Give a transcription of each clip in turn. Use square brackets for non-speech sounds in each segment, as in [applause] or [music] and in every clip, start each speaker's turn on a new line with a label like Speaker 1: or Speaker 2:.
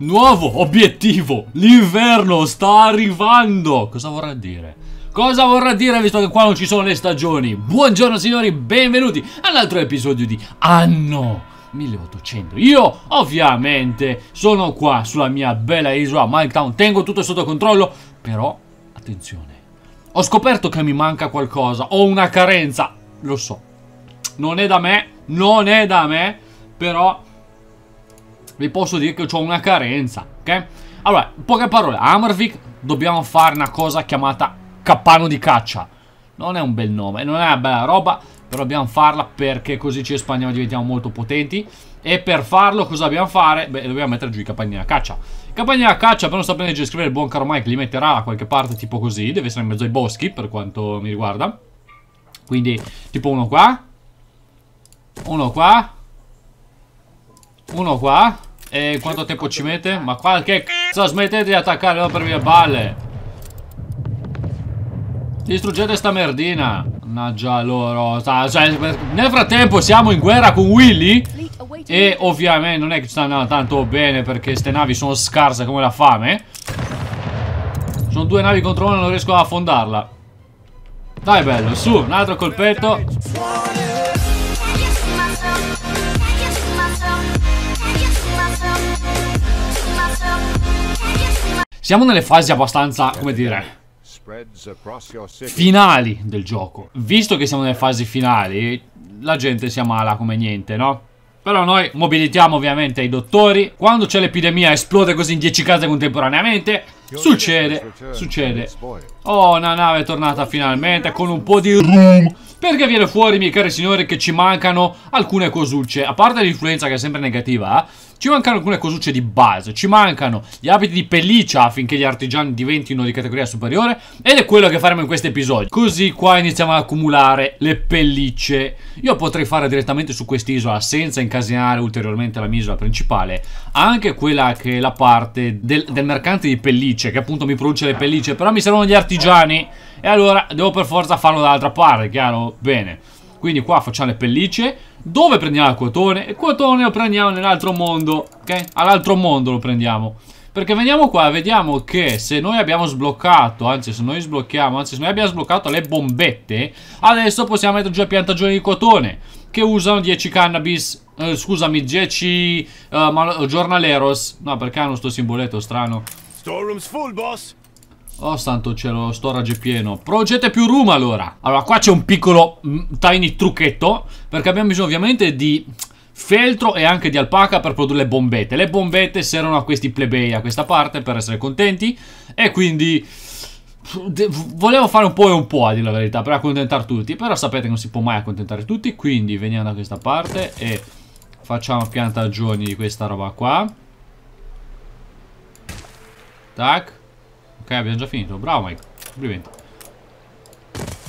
Speaker 1: Nuovo obiettivo! L'inverno sta arrivando! Cosa vorrà dire? Cosa vorrà dire visto che qua non ci sono le stagioni? Buongiorno signori, benvenuti all'altro episodio di Anno 1800 Io ovviamente sono qua sulla mia bella isola Miletown Tengo tutto sotto controllo Però, attenzione Ho scoperto che mi manca qualcosa Ho una carenza Lo so Non è da me Non è da me Però vi posso dire che ho una carenza, ok? Allora, poche parole, a Amarvik dobbiamo fare una cosa chiamata cappano di caccia. Non è un bel nome, non è una bella roba, però dobbiamo farla perché così ci espandiamo e diventiamo molto potenti. E per farlo cosa dobbiamo fare? Beh, dobbiamo mettere giù i capannini a caccia. I capannini a caccia, per non sapere leggere e scrivere, il buon caro Mike li metterà a qualche parte, tipo così. Deve essere in mezzo ai boschi, per quanto mi riguarda. Quindi, tipo uno qua. Uno qua. Uno qua e quanto tempo ci mette? Ma qualche cazzo smettete di attaccare per mie balle Distruggete sta merdina Mannaggia loro cioè, Nel frattempo siamo in guerra con Willy E ovviamente non è che ci stanno tanto bene Perché queste navi sono scarse come la fame Sono due navi contro una non riesco ad affondarla Dai bello, su, un altro colpetto Siamo nelle fasi abbastanza, eh, come dire, eh. finali del gioco. Visto che siamo nelle fasi finali, la gente si ammala come niente, no? Però noi mobilitiamo ovviamente i dottori. Quando c'è l'epidemia esplode così in 10 case contemporaneamente, succede, succede. Oh, una nave è tornata finalmente con un po' di room. Perché viene fuori, miei cari signori, che ci mancano alcune cosucce. A parte l'influenza che è sempre negativa, eh? ci mancano alcune cosucce di base. Ci mancano gli abiti di pelliccia affinché gli artigiani diventino di categoria superiore. Ed è quello che faremo in questo episodio. Così qua iniziamo ad accumulare le pellicce. Io potrei fare direttamente su quest'isola, senza incasinare ulteriormente la mia isola principale, anche quella che è la parte del, del mercante di pellicce, che appunto mi produce le pellicce. Però mi servono gli artigiani artigiani e allora devo per forza farlo dall'altra parte, chiaro? Bene. Quindi qua facciamo le pellicce. Dove prendiamo il cotone? Il cotone lo prendiamo nell'altro mondo, ok? All'altro mondo lo prendiamo. Perché veniamo qua e vediamo che se noi abbiamo sbloccato, anzi se noi sblocchiamo, anzi se noi abbiamo sbloccato le bombette, adesso possiamo mettere giù le piantagioni di cotone che usano 10 cannabis, eh, scusami, 10 uh, eh, giornaleros. No, perché hanno sto simboletto strano? Storms full, boss! Oh santo cielo, lo storage è pieno Progete più room allora Allora qua c'è un piccolo mm, tiny trucchetto Perché abbiamo bisogno ovviamente di feltro e anche di alpaca per produrre le bombette Le bombette servono a questi plebei a questa parte per essere contenti E quindi volevo fare un po' e un po' a dire la verità per accontentare tutti però sapete che non si può mai accontentare tutti quindi veniamo da questa parte e facciamo piantagioni di questa roba qua tac abbiamo già finito. Bravo Mike. Complimenti.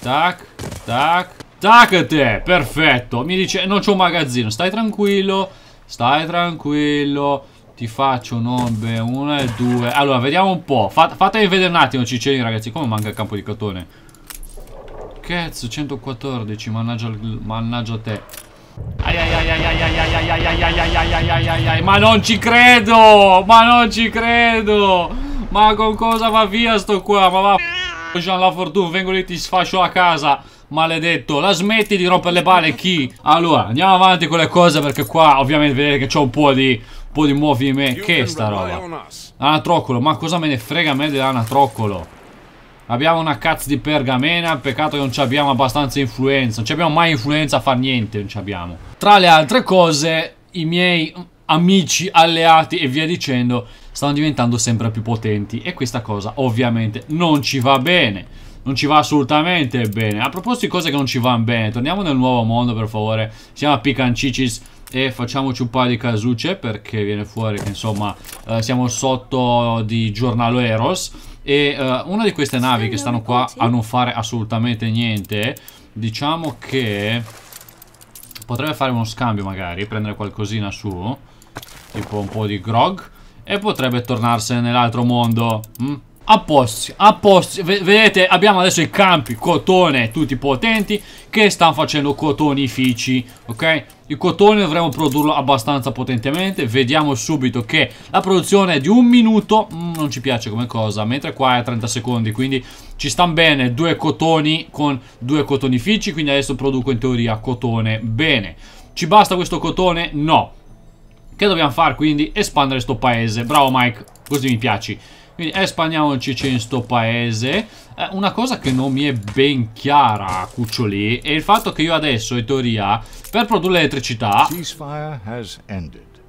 Speaker 1: Tac, tac, tac a te. Perfetto. Mi dice, non c'è un magazzino. Stai tranquillo. Stai tranquillo. Ti faccio un'ombe, uno e due. Allora, vediamo un po'. Fat fatemi vedere un attimo, Ciccioni, ragazzi. Come manca il campo di cotone? Cazzo, 114. Mannaggia, mannaggia te. Ma non ci credo! Ma non ci credo! Ma con cosa va via sto qua? Ma va Jean La Fortune, vengo lì ti sfascio a casa Maledetto, la smetti di rompere le palle chi? Allora, andiamo avanti con le cose perché qua ovviamente vedete che c'ho un po' di un po' di muovi me Che è sta roba? Anatroccolo, ma cosa me ne frega a me dell'anatroccolo? Abbiamo una cazzo di pergamena, peccato che non ci abbiamo abbastanza influenza Non ci abbiamo mai influenza a far niente, non ci abbiamo Tra le altre cose, i miei amici, alleati e via dicendo stanno diventando sempre più potenti e questa cosa ovviamente non ci va bene. Non ci va assolutamente bene. A proposito di cose che non ci vanno bene, torniamo nel nuovo mondo per favore. Siamo a Picancicis e facciamoci un paio di casucce perché viene fuori che insomma eh, siamo sotto di giornalo Eros. E eh, una di queste navi che stanno qua a non fare assolutamente niente, diciamo che potrebbe fare uno scambio magari, prendere qualcosina su tipo un po' di grog e potrebbe tornarsene nell'altro mondo. Mm? A posti, a posti, vedete abbiamo adesso i campi cotone tutti potenti che stanno facendo cotonifici, ok? Il cotone dovremmo produrlo abbastanza potentemente, vediamo subito che la produzione è di un minuto, mm, non ci piace come cosa, mentre qua è 30 secondi, quindi ci stanno bene due cotoni con due cotonifici, quindi adesso produco in teoria cotone, bene. Ci basta questo cotone? No che dobbiamo fare quindi? Espandere sto paese. Bravo Mike, così mi piaci. Quindi espandiamoci in sto paese. Eh, una cosa che non mi è ben chiara, cuccioli, è il fatto che io adesso, in teoria, per produrre elettricità...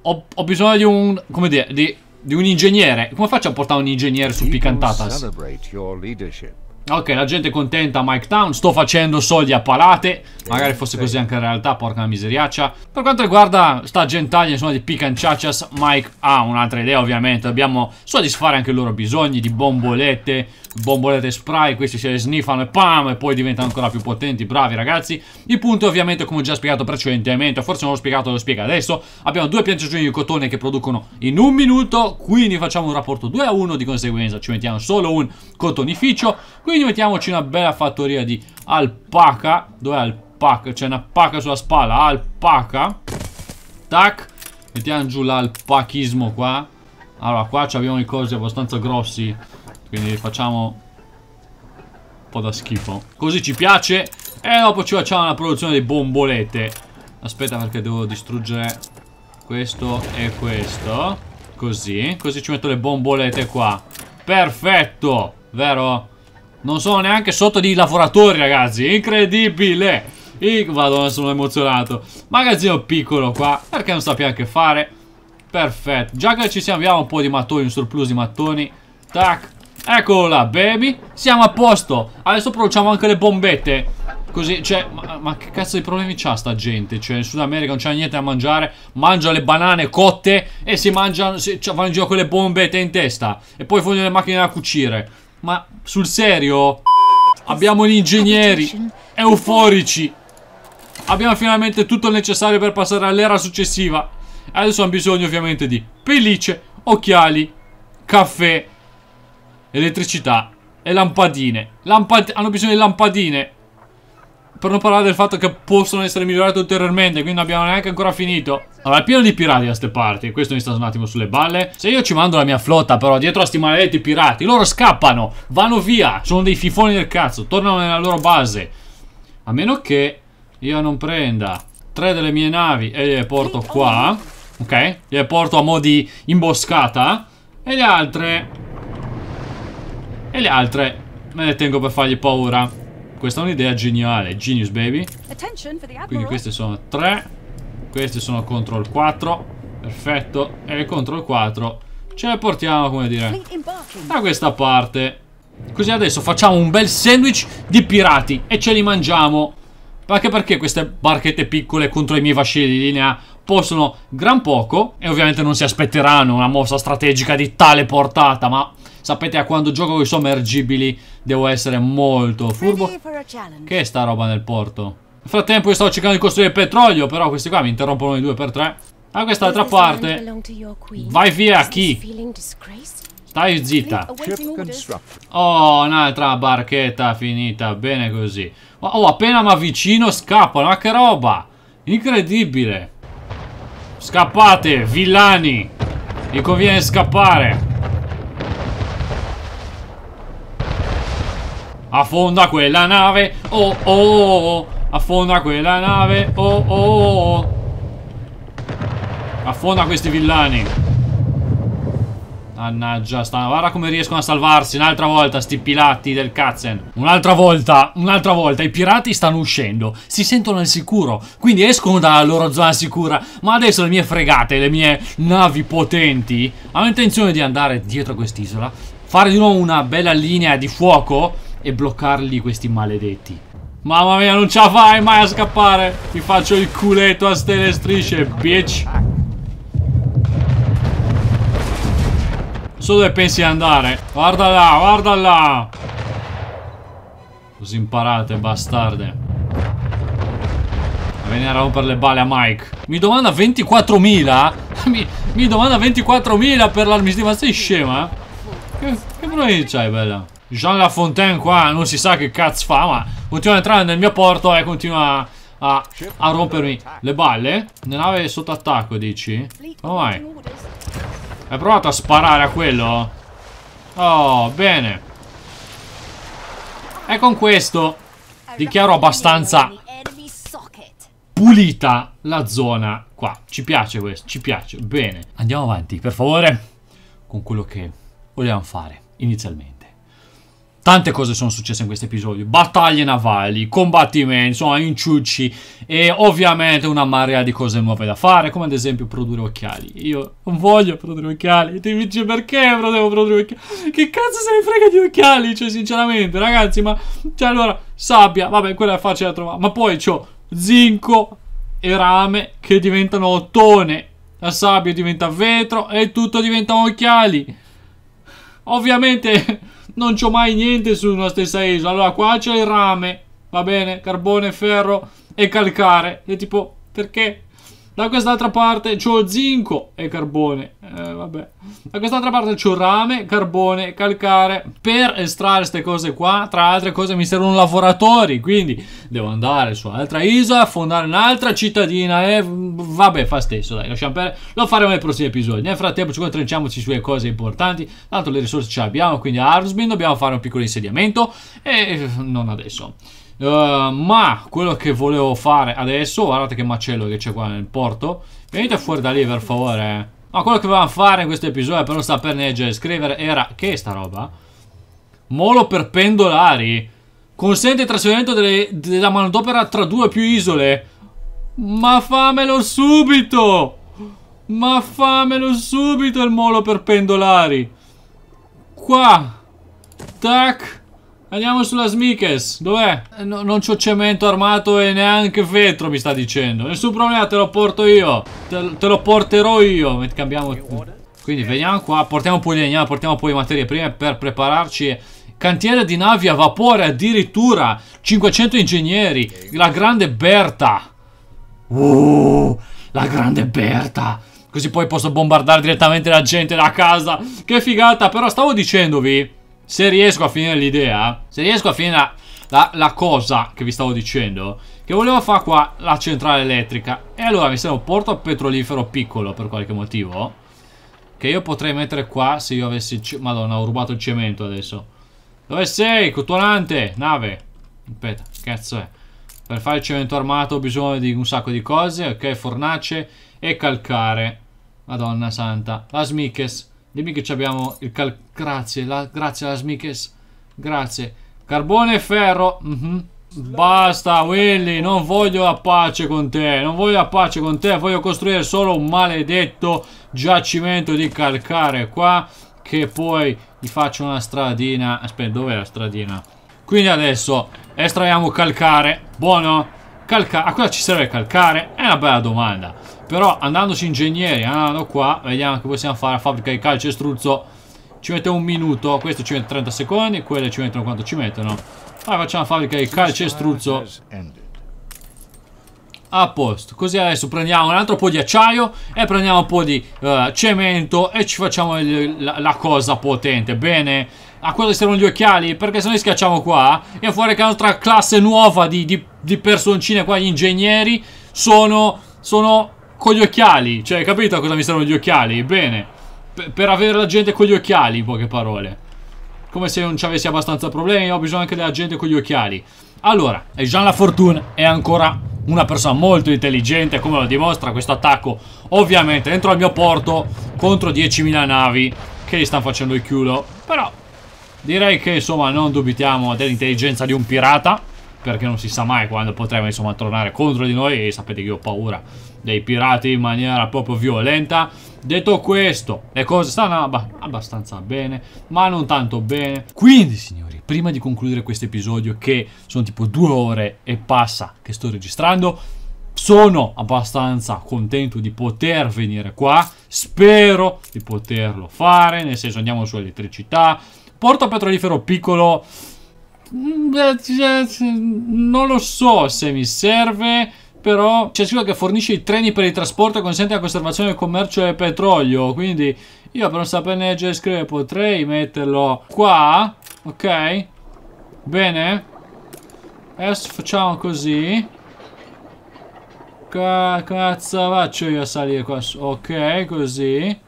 Speaker 1: Ho, ho, bisogno di un... come dire... Di, di un ingegnere. Come faccio a portare un ingegnere su Picantatas? Ok, la gente è contenta, Mike Town, sto facendo soldi a palate, magari fosse così anche in realtà, porca la miseriaccia. Per quanto riguarda sta gentaglia, insomma, di Pican Chachas, Mike ha un'altra idea ovviamente, dobbiamo soddisfare anche i loro bisogni di bombolette, bombolette spray, questi se le sniffano e pam, e poi diventano ancora più potenti, bravi ragazzi. Il punto ovviamente, come ho già spiegato precedentemente, forse non l'ho spiegato, lo spiego adesso, abbiamo due piantagioni di cotone che producono in un minuto, quindi facciamo un rapporto 2 a 1, di conseguenza ci mettiamo solo un cotonificio, quindi quindi mettiamoci una bella fattoria di alpaca. Dov'è alpaca? C'è una pacca sulla spalla. Alpaca. Tac. Mettiamo giù l'alpachismo qua. Allora, qua abbiamo i cosi abbastanza grossi. Quindi facciamo un po' da schifo. Così ci piace. E dopo ci facciamo la produzione di bombolette. Aspetta perché devo distruggere questo e questo. Così. Così ci metto le bombolette qua. Perfetto. Vero? Non sono neanche sotto di lavoratori, ragazzi. Incredibile. I... Vado, sono emozionato. Magazzino piccolo qua. Perché non sappiamo che fare. Perfetto. Già che ci siamo, abbiamo un po' di mattoni, un surplus di mattoni. Tac. Eccolo là, baby. Siamo a posto. Adesso produciamo anche le bombette. Così, cioè, ma, ma che cazzo di problemi c'ha sta gente? Cioè, in Sud America non c'ha niente da mangiare. Mangia le banane cotte e si mangiano, si, cioè, vanno in giro con le bombette in testa. E poi vogliono le macchine da cucire. Ma sul serio? Abbiamo gli ingegneri euforici. Abbiamo finalmente tutto il necessario per passare all'era successiva. Adesso hanno bisogno ovviamente di pellicce, occhiali, caffè, elettricità e lampadine. Lampad hanno bisogno di lampadine. Per non parlare del fatto che possono essere migliorate ulteriormente, quindi non abbiamo neanche ancora finito. Allora, è pieno di pirati da ste parti, questo mi sta un attimo sulle balle. Se io ci mando la mia flotta, però, dietro a sti maledetti pirati, loro scappano, vanno via, sono dei fifoni del cazzo, tornano nella loro base. A meno che io non prenda tre delle mie navi e le porto qua, ok? Le porto a mo' di imboscata, e le altre... E le altre me le tengo per fargli paura. Questa è un'idea geniale, Genius Baby. Quindi queste sono 3, queste sono Control 4, perfetto, e Control 4 ce le portiamo, come dire, da questa parte. Così adesso facciamo un bel sandwich di pirati e ce li mangiamo. Anche perché queste barchette piccole contro i miei vascelli di linea possono gran poco e ovviamente non si aspetteranno una mossa strategica di tale portata, ma Sapete a quando gioco con i sommergibili devo essere molto furbo. Che è sta roba nel porto? Nel frattempo io stavo cercando di costruire petrolio, però questi qua mi interrompono i due per tre Ah, quest'altra parte. Vai via, chi? Stai zitta. Oh, un'altra barchetta finita. Bene così. Oh, appena mi avvicino scappano. Ma che roba! Incredibile. Scappate, villani. Vi conviene scappare. Affonda quella nave, oh oh, oh. Affonda quella nave, oh oh, oh oh, Affonda questi villani Mannaggia, sta... guarda come riescono a salvarsi un'altra volta sti pirati del Katzen. Un'altra volta, un'altra volta, i pirati stanno uscendo, si sentono al sicuro, quindi escono dalla loro zona sicura, ma adesso le mie fregate, le mie navi potenti, hanno intenzione di andare dietro quest'isola, fare di nuovo una bella linea di fuoco e bloccarli questi maledetti. Mamma mia, non ce la fai mai a scappare! Ti faccio il culetto a stelle strisce, bitch! So dove pensi di andare? Guarda là, guarda là! Così imparate, bastarde. A venire a rompere le balle a Mike. Mi domanda 24.000? [laughs] Mi, mi domanda 24.000 per l'armistio, ma sei scema? Che, che problemi c'hai, bella? Jean Lafontaine qua non si sa che cazzo fa, ma continua ad entrare nel mio porto e continua a, a rompermi le balle. Una nave sotto attacco, dici? Come mai? Hai provato a sparare a quello? Oh, bene. E con questo dichiaro abbastanza pulita la zona qua. Ci piace questo, ci piace. Bene. Andiamo avanti, per favore, con quello che volevamo fare inizialmente. Tante cose sono successe in questo episodio, battaglie navali, combattimenti, insomma inciucci e ovviamente una marea di cose nuove da fare, come ad esempio produrre occhiali. Io non voglio produrre occhiali, ti dici perché però devo produrre occhiali? Che cazzo se ne frega di occhiali? Cioè sinceramente ragazzi, ma... Cioè allora, sabbia, vabbè quella è facile da trovare, ma poi c'ho zinco e rame che diventano ottone, la sabbia diventa vetro e tutto diventa occhiali. Ovviamente non c'ho mai niente su una stessa isola. Allora, qua c'è il rame, va bene, carbone, ferro e calcare. E tipo, perché da quest'altra parte c'ho zinco e carbone. Eh, vabbè. Da quest'altra parte c'ho rame, carbone, calcare. Per estrarre queste cose qua, tra altre cose, mi servono lavoratori. Quindi devo andare su un'altra isola, fondare un'altra cittadina. E vabbè, fa stesso, dai, lasciamo perdere. Lo faremo nei prossimi episodi. Nel frattempo, ci concentriamoci sulle cose importanti. Tanto le risorse ce le abbiamo. Quindi a Arnsbin dobbiamo fare un piccolo insediamento. E eh, non adesso. Eh, ma quello che volevo fare adesso, guardate che macello che c'è qua nel porto. Venite fuori da lì per favore. Ma quello che volevamo fare in questo episodio per non saper leggere e scrivere era... Che è sta roba? Molo per pendolari. Consente il trasferimento delle, della manodopera tra due o più isole. Ma famelo subito! Ma famelo subito il molo per pendolari. Qua. Tac. Andiamo sulla Smiches, dov'è? Eh, no, non c'ho cemento armato e neanche vetro mi sta dicendo Nessun problema, te lo porto io Te, te lo porterò io Cambiamo Quindi veniamo qua, portiamo un po' di legna, portiamo un po' di materie prime per prepararci Cantiere di navi a vapore addirittura 500 ingegneri La grande Berta Uh, la grande Berta Così poi posso bombardare direttamente la gente da casa Che figata, però stavo dicendovi se riesco a finire l'idea, se riesco a finire la, la, la, cosa che vi stavo dicendo, che volevo fare qua la centrale elettrica, e allora mi serve un porto petrolifero piccolo per qualche motivo, che io potrei mettere qua se io avessi... Madonna, ho rubato il cemento adesso. Dove sei, cotolante? Nave. Aspetta, cazzo è. Per fare il cemento armato ho bisogno di un sacco di cose, ok, fornace e calcare. Madonna santa. Las miches. Dimmi che abbiamo il cal... Grazie, la... grazie alla Smikes. Grazie. Carbone e ferro. Mm -hmm. Basta, Willy, non voglio la pace con te. Non voglio la pace con te. Voglio costruire solo un maledetto giacimento di calcare qua. Che poi gli faccio una stradina. Aspetta, dov'è la stradina? Quindi adesso estraiamo calcare. Buono? Calca a cosa ci serve calcare? È una bella domanda. Però andandoci ingegneri, andando qua, vediamo che possiamo fare. la Fabbrica di calcio e struzzo. Ci mette un minuto, questo ci mette 30 secondi, quelle ci mettono quanto ci mettono. Allora facciamo la fabbrica di calcio e struzzo. A posto. Così adesso prendiamo un altro po' di acciaio e prendiamo un po' di uh, cemento e ci facciamo il, la, la cosa potente. Bene a quello servono gli occhiali perché se noi schiacciamo qua e fuori che un'altra classe nuova di, di, di, personcine qua, gli ingegneri, sono, sono con gli occhiali. Cioè, capito a cosa mi servono gli occhiali? Bene, P per avere la gente con gli occhiali, in poche parole. Come se non ci avessi abbastanza problemi, ho bisogno anche della gente con gli occhiali. Allora, Jean Lafortune è ancora una persona molto intelligente, come lo dimostra questo attacco. Ovviamente, dentro al mio porto, contro 10.000 navi che gli stanno facendo il culo. Però, Direi che insomma non dubitiamo dell'intelligenza di un pirata Perché non si sa mai quando potremo insomma tornare contro di noi E sapete che io ho paura dei pirati in maniera proprio violenta Detto questo, le cose stanno abb abbastanza bene, ma non tanto bene. Quindi, signori, prima di concludere questo episodio, che sono tipo due ore e passa che sto registrando, sono abbastanza contento di poter venire qua. Spero di poterlo fare, nel senso andiamo su elettricità, Porto petrolifero piccolo... Mm, non lo so se mi serve però c'è scritto che fornisce i treni per il trasporto e consente la conservazione del commercio del petrolio quindi io per non saperne leggere e scrivere potrei metterlo qua ok bene adesso facciamo così cazzo faccio io a salire qua su. ok così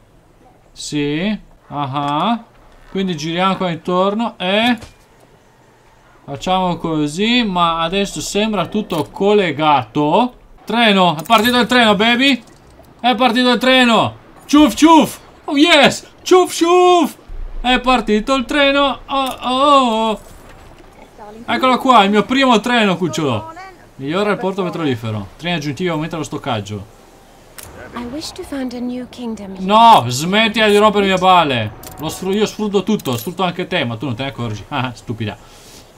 Speaker 1: sì Aha. uh -huh. Quindi giriamo qua intorno e... Facciamo così, ma adesso sembra tutto collegato. Treno, è partito il treno, baby! È partito il treno! Ciuf ciuf! Oh yes! Ciuf ciuf! È partito il treno! Oh oh oh! Eccolo qua, il mio primo treno, cucciolo! Migliora il porto petrolifero. Treni aggiuntivi aumenta lo stoccaggio. No, smettila di rompere mia balle. Sfr io sfrutto tutto, sfrutto anche te, ma tu non te ne accorgi. Ah, ah, stupida.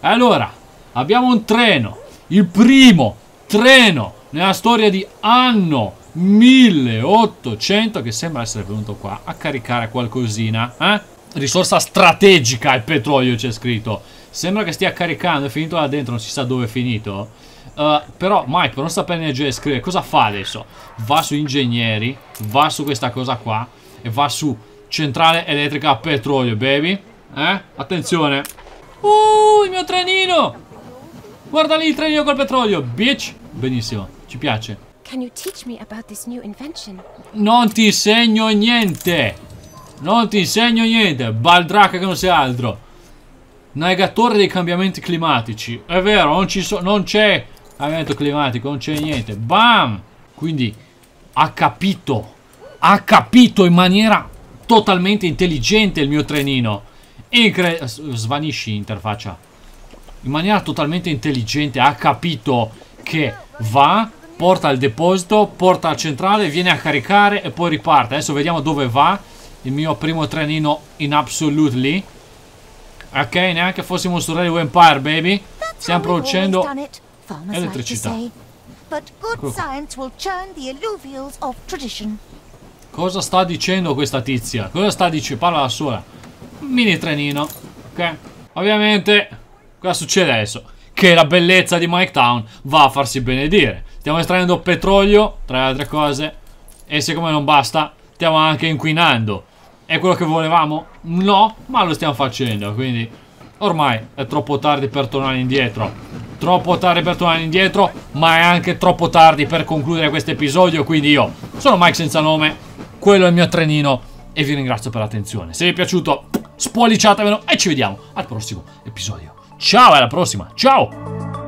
Speaker 1: Allora, abbiamo un treno. Il primo treno nella storia di anno 1800 che sembra essere venuto qua a caricare qualcosina. Eh? Risorsa strategica il petrolio c'è scritto. Sembra che stia caricando, è finito là dentro, non si sa dove è finito eh, però Mike, per non sapere leggere e scrivere, cosa fa adesso? Va su ingegneri, va su questa cosa qua e va su centrale elettrica a petrolio, baby. Eh? Attenzione. Uh, il mio trenino! Guarda lì il trenino col petrolio, bitch! Benissimo, ci piace. Non ti insegno niente! Non ti insegno niente! Baldraca che non sei altro! Negatore dei cambiamenti climatici. È vero, non c'è cambiamento climatico, non c'è niente. Bam! Quindi ha capito, ha capito in maniera totalmente intelligente il mio trenino. Incre svanisci interfaccia. In maniera totalmente intelligente ha capito che va, porta al deposito, porta al centrale, viene a caricare e poi riparte. Adesso vediamo dove va il mio primo trenino in absolutely. Ok, neanche fossimo su Railway Empire, baby. Stiamo producendo Elettricità. Cosa sta dicendo questa tizia? Cosa sta dicendo? Parla da sola. Mini trenino. Ok. Ovviamente, cosa succede adesso? Che la bellezza di Mike Town va a farsi benedire. Stiamo estraendo petrolio, tra le altre cose. E siccome non basta, stiamo anche inquinando. È quello che volevamo? No, ma lo stiamo facendo, quindi ormai è troppo tardi per tornare indietro. Troppo tardi per tornare indietro, ma è anche troppo tardi per concludere questo episodio. Quindi io sono Mike senza nome, quello è il mio trenino e vi ringrazio per l'attenzione. Se vi è piaciuto, spuoliciatemelo e ci vediamo al prossimo episodio. Ciao, alla prossima, ciao!